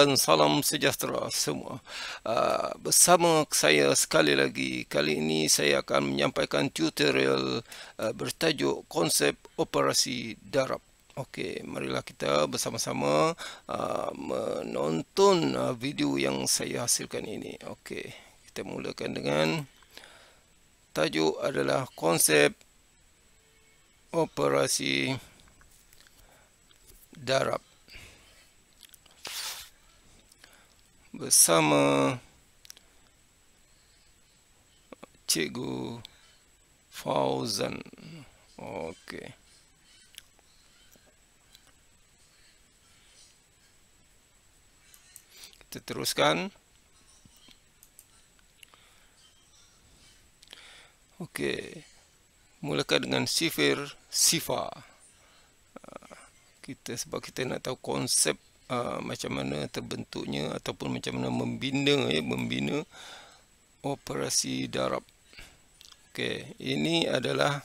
dan salam sejahtera semua. Ah, bersama saya sekali lagi, kali ini saya akan menyampaikan tutorial ah, bertajuk konsep operasi darab. Okey, marilah kita bersama-sama ah, menonton video yang saya hasilkan ini. Okey, kita mulakan dengan tajuk adalah konsep operasi darab. bersama Cikgu Fauzan. Okey. Kita teruskan. Okey. Mulakan dengan sifir sifa. Ah, kita sebab kita nak tahu konsep uh, macam mana terbentuknya ataupun macam mana membina ya membina operasi darab. Okay, ini adalah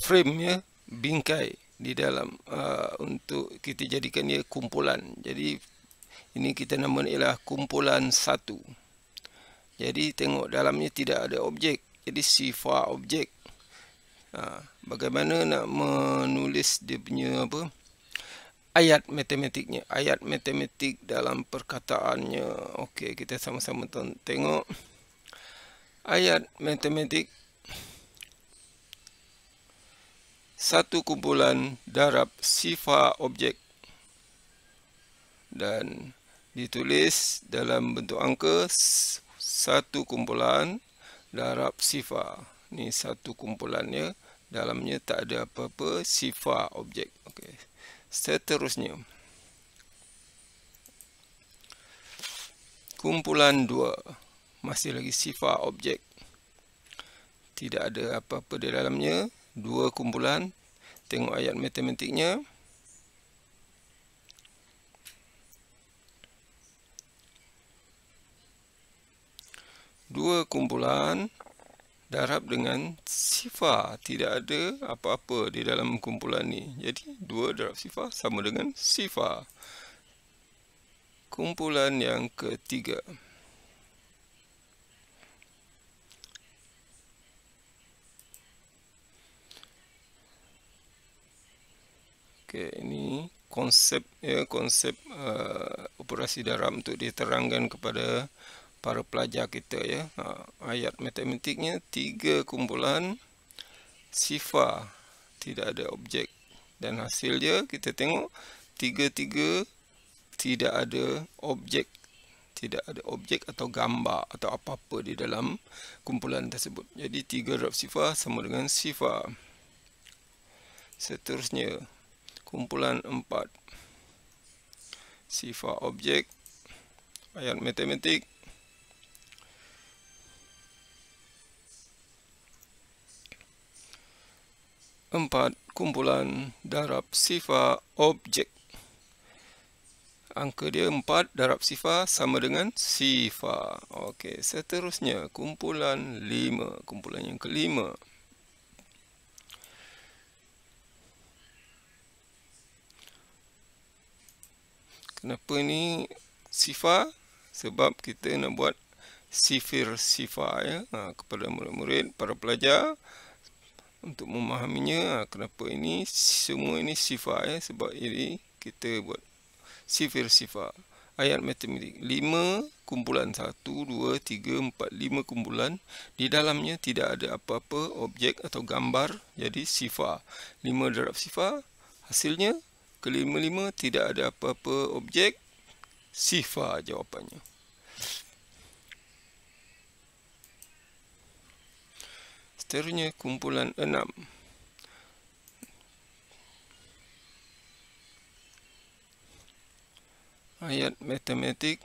frame ya bingkai di dalam uh, untuk kita jadikan dia kumpulan. Jadi ini kita nama ialah kumpulan satu. Jadi tengok dalamnya tidak ada objek. Jadi sifar objek. Ha, bagaimana nak menulis dia punya apa? Uh, ayat matematiknya ayat matematik dalam perkataannya okey kita sama-sama tengok ayat matematik satu kumpulan darab sifat objek dan ditulis dalam bentuk angka satu kumpulan darab sifat ni satu kumpulannya dalamnya tak ada apa-apa sifat objek okey seterusnya kumpulan 2 masih lagi sifar objek tidak ada apa-apa di dalamnya dua kumpulan tengok ayat matematiknya dua kumpulan darab dengan sifar. Tidak ada apa-apa di dalam kumpulan ni. Jadi, dua darab sifar sama dengan sifar. Kumpulan yang ketiga. Okay, ini konsep ya konsep uh, operasi darab untuk diterangkan kepada para pelajar kita ya. Ha, ayat matematiknya tiga kumpulan sifar tidak ada objek dan hasil dia kita tengok tiga-tiga tidak ada objek tidak ada objek atau gambar atau apa-apa di dalam kumpulan tersebut. Jadi tiga raf sifar sama dengan sifar. Seterusnya kumpulan empat sifar objek ayat matematik empat kumpulan darab sifar objek. Angka dia empat darab sifar sama dengan sifar. Okey, seterusnya kumpulan lima. Kumpulan yang kelima. Kenapa ni sifar? Sebab kita nak buat sifir sifar ya. Ha, kepada murid-murid, para pelajar untuk memahaminya ah, kenapa ini semua ini sifat ya sebab ini kita buat sifir sifat ayat matematik 5 kumpulan 1 2 3 4 5 kumpulan di dalamnya tidak ada apa-apa objek atau gambar jadi sifat 5 darab sifat hasilnya kelima-lima tidak ada apa-apa objek sifat jawapannya târnie, kumpulan înam. Ayat matematik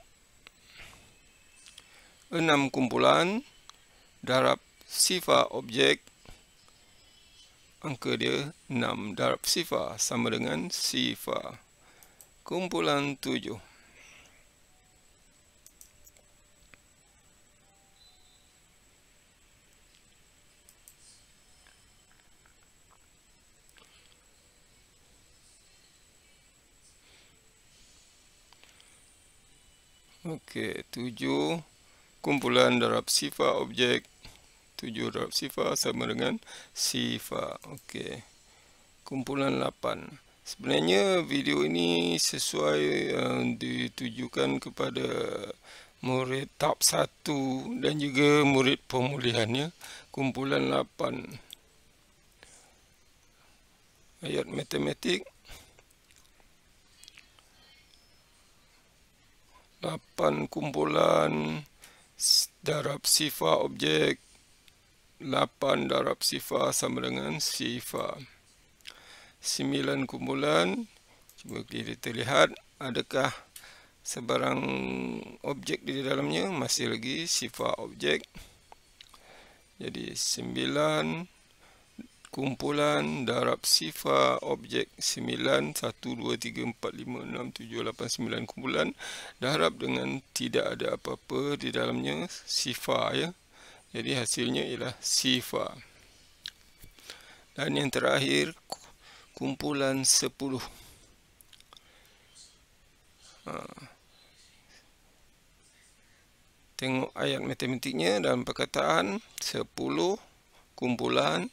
enam kumpulan darab sifat objek angka dia enam darab sifat sama dengan sifat kumpulan tujuh. Okey, 7 kumpulan darab sifat objek 7 darab sifat sama dengan sifat. Okey. Kumpulan lapan Sebenarnya video ini sesuai uh, ditujukan kepada murid tahap satu dan juga murid pemulihannya kumpulan lapan ayat matematik Lapan kumpulan darab sifar objek lapan darab sifar sama dengan sifar Sembilan kumpulan cuba kita lihat adakah sebarang objek di dalamnya masih lagi sifar objek jadi sembilan kumpulan darab sifa objek 9 1 2 3 4 5 6 kumpulan darab dengan tidak ada apa-apa di dalamnya sifa ya jadi hasilnya ialah sifa dan yang terakhir kumpulan 10 ha. tengok ayat matematiknya dalam perkataan 10 kumpulan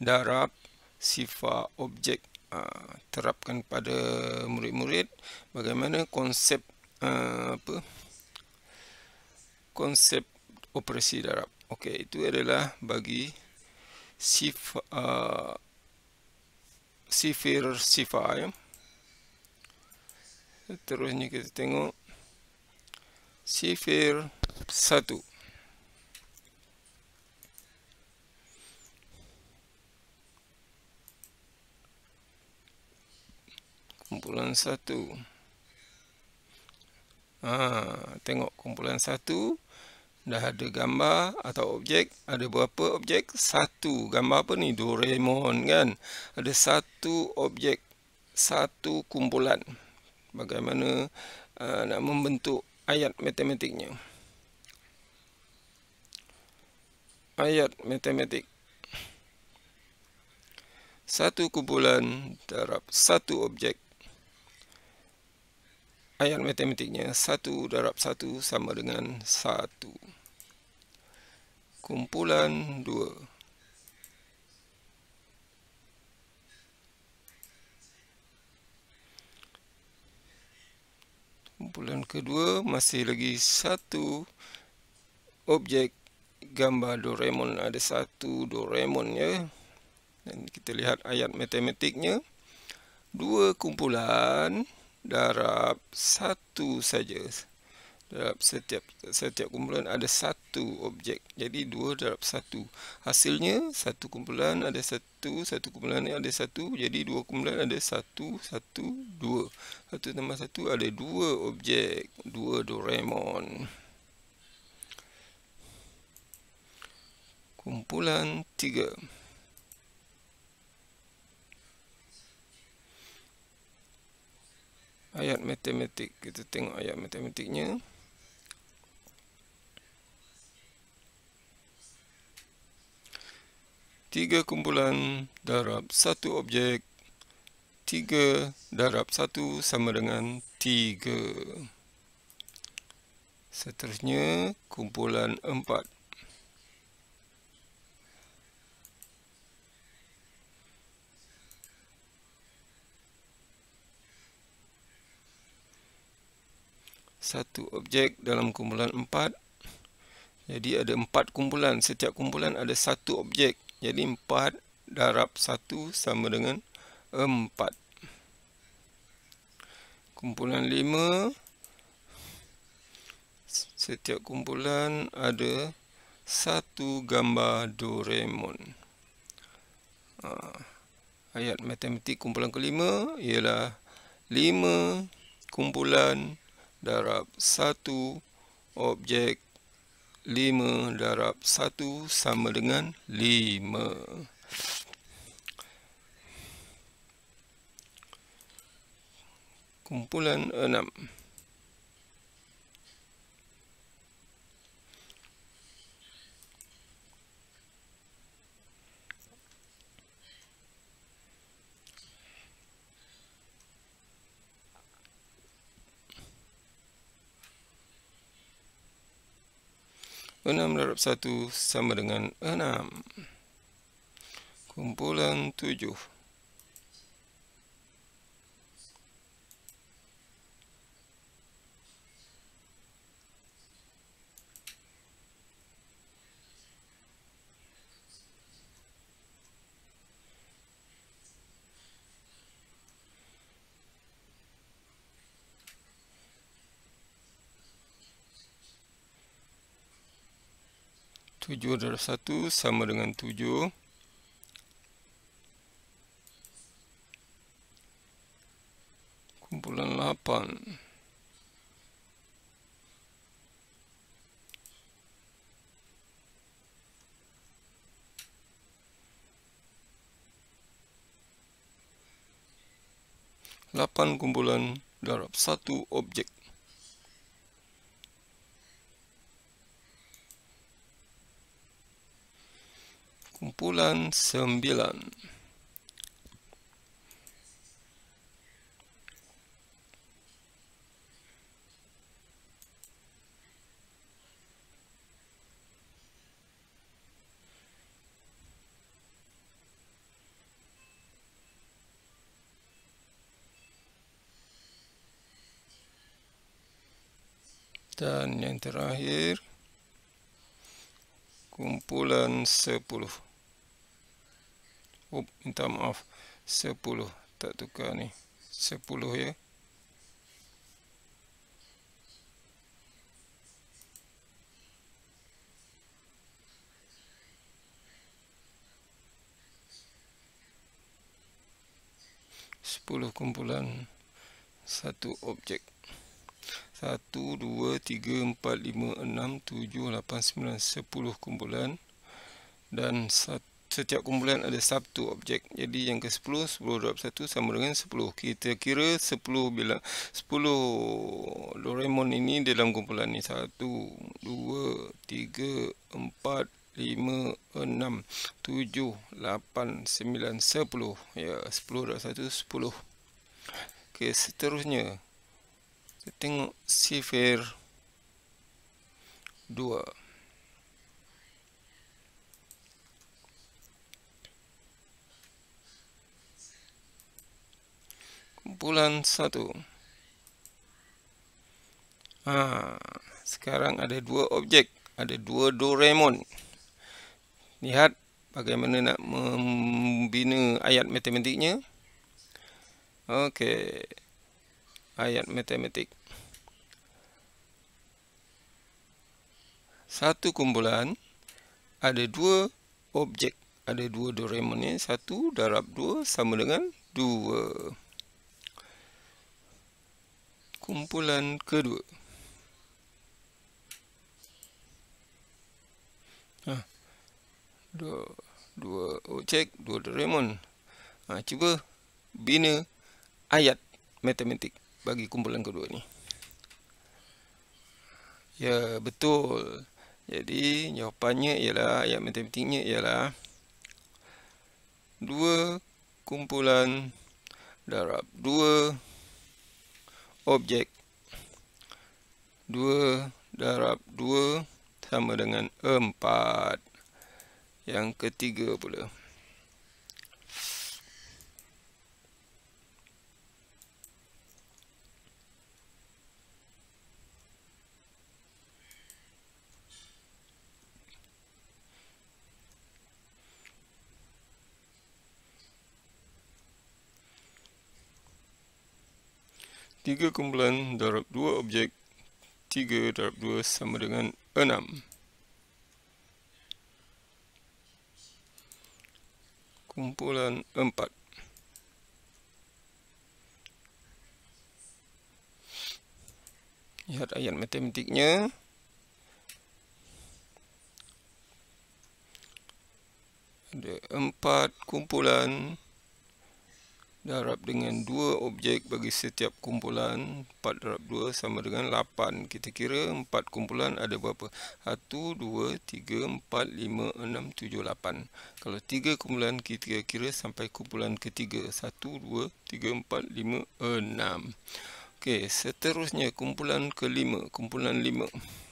darab sifat objek uh, terapkan pada murid-murid bagaimana konsep uh, apa konsep operasi darab okey itu adalah bagi sifat uh, ah, sifir sifat ya. terusnya kita tengok sifir satu kumpulan satu. ha, tengok kumpulan satu. dah ada gambar atau objek ada berapa objek? Satu gambar apa ni? Doraemon kan ada satu objek satu kumpulan bagaimana uh, nak membentuk ayat matematiknya ayat matematik satu kumpulan darab satu objek Ayat matematiknya 1 darab 1 sama dengan 1. Kumpulan 2. Kumpulan kedua masih lagi satu objek gambar Doraemon. Ada satu Doraemon ya. Dan kita lihat ayat matematiknya. dua kumpulan darab satu saja darab setiap setiap kumpulan ada satu objek jadi dua darab satu hasilnya satu kumpulan ada satu satu kumpulan ni ada satu jadi dua kumpulan ada satu satu dua satu tambah satu ada dua objek dua Doraemon kumpulan tiga ayat matematik kita tengok ayat matematiknya tiga kumpulan darab satu objek tiga darab satu sama dengan tiga seterusnya kumpulan empat satu objek dalam kumpulan empat. Jadi ada empat kumpulan. Setiap kumpulan ada satu objek. Jadi empat darab satu sama dengan empat. Kumpulan lima. Setiap kumpulan ada satu gambar Doraemon. Ha. Ayat matematik kumpulan kelima ialah lima kumpulan darab 1 objek 5 darab 1 sama dengan 5 kumpulan 6 6 darab 1 sama dengan 6. Kumpulan 7. 7 darab 1 sama dengan 7 kumpulan 8 8 kumpulan darab 1 objek kumpulan sembilan. Dan yang terakhir, kumpulan 10 Oop, minta maaf 10 tak tukar ni 10 ya sepuluh kumpulan satu objek satu, dua, tiga, empat, lima, enam, tujuh, lapan, sembilan, sepuluh kumpulan dan setiap kumpulan ada satu objek jadi yang ke sepuluh, sepuluh darab satu sama dengan sepuluh. kita kira sepuluh bilang sepuluh. Doraemon ini dalam kumpulan ini satu, dua, tiga, empat, lima, enam, tujuh, lapan, sembilan, sepuluh. ya sepuluh darab satu sepuluh. ok seterusnya kita tengok sifir 2 Kumpulan 1 ah, ha, Sekarang ada dua objek Ada dua Doraemon Lihat bagaimana nak membina ayat matematiknya Okey ayat matematik. Satu kumpulan ada dua objek, ada dua Doraemon ni, satu darab dua sama dengan dua. Kumpulan kedua. Ha. Dua, dua objek, dua Doraemon. Ha, cuba bina ayat matematik bagi kumpulan kedua ni. Ya, betul. Jadi, jawapannya ialah, ayat matematiknya ialah dua kumpulan darab. Dua objek. Dua darab. Dua sama dengan empat. Yang ketiga pula. 3 kumpulan darab 2 objek 3 darab 2 sama dengan 6 kumpulan 4 lihat ayat matematiknya ada 4 kumpulan darab dengan 2 objek bagi setiap kumpulan 4 darab 2 sama dengan 8 kita kira 4 kumpulan ada berapa 1, 2, 3, 4, 5, 6, 7, 8 kalau 3 kumpulan kita kira sampai kumpulan ketiga 1, 2, 3, 4, 5, 6 ok seterusnya kumpulan kelima kumpulan 5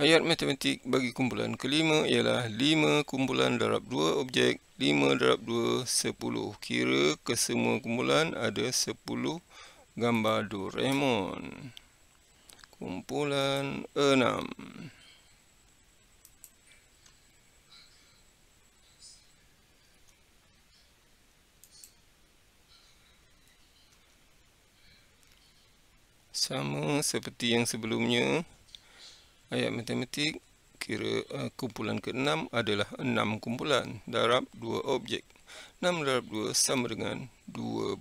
Ayat matematik bagi kumpulan kelima ialah 5 kumpulan darab 2 objek 5 darab 2 10 kira kesemua kumpulan ada 10 gambar Doraemon. Kumpulan 6. Sama seperti yang sebelumnya, Ayat matematik kira uh, kumpulan ke-6 adalah 6 kumpulan darab 2 objek. 6 darab 2 sama dengan 12.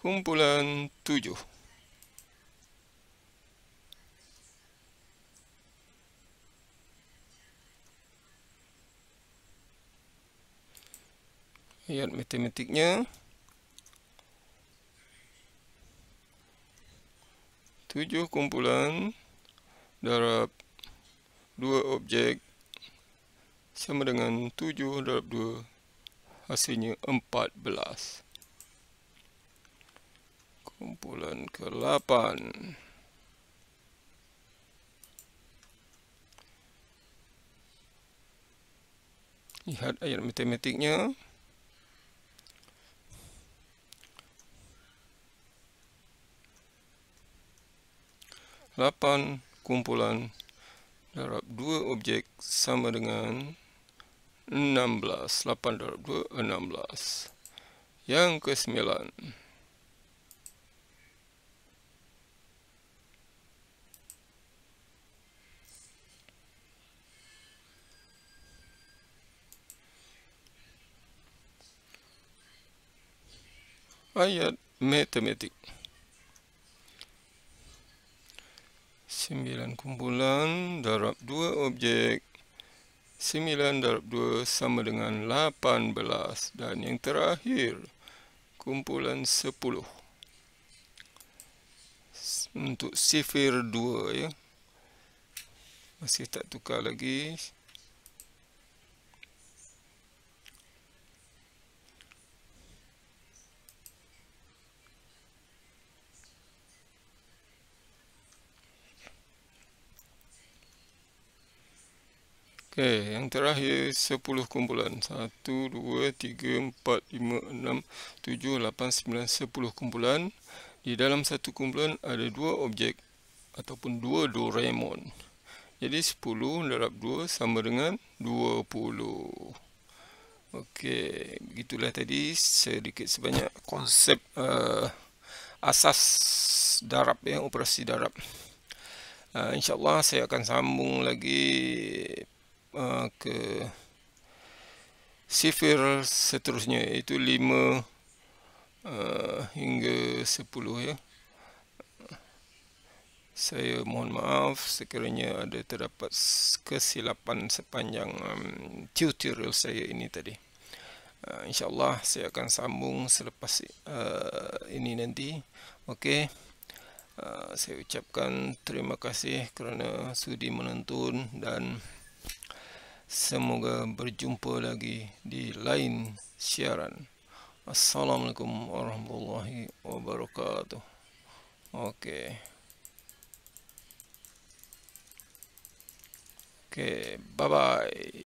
Kumpulan 7. Ayat matematiknya tujuh kumpulan darab dua objek sama dengan tujuh darab dua hasilnya empat belas kumpulan ke lapan lihat ayat matematiknya 8 kumpulan darab 2 objek sama dengan 16. 8 darab 2, 16. Yang ke-9. Ayat matematik. sembilan kumpulan darab dua objek sembilan darab dua sama dengan lapan belas dan yang terakhir kumpulan sepuluh untuk sifir dua ya masih tak tukar lagi Okey, yang terakhir 10 kumpulan. 1 2 3 4 5 6 7 8 9 10 kumpulan. Di dalam satu kumpulan ada dua objek ataupun dua Doraemon. Jadi 10 darab 2 sama dengan 20. Okey, begitulah tadi sedikit sebanyak konsep uh, asas darab ya, operasi darab. Uh, InsyaAllah saya akan sambung lagi Ah, ke sifir seterusnya iaitu 5 uh, ah, hingga 10 ya. Saya mohon maaf sekiranya ada terdapat kesilapan sepanjang um, tutorial saya ini tadi. Uh, InsyaAllah saya akan sambung selepas uh, ini nanti. Okey. Uh, saya ucapkan terima kasih kerana sudi menonton dan Semoga berjumpa lagi di lain siaran. Assalamualaikum warahmatullahi wabarakatuh. Okey. Okey, bye-bye.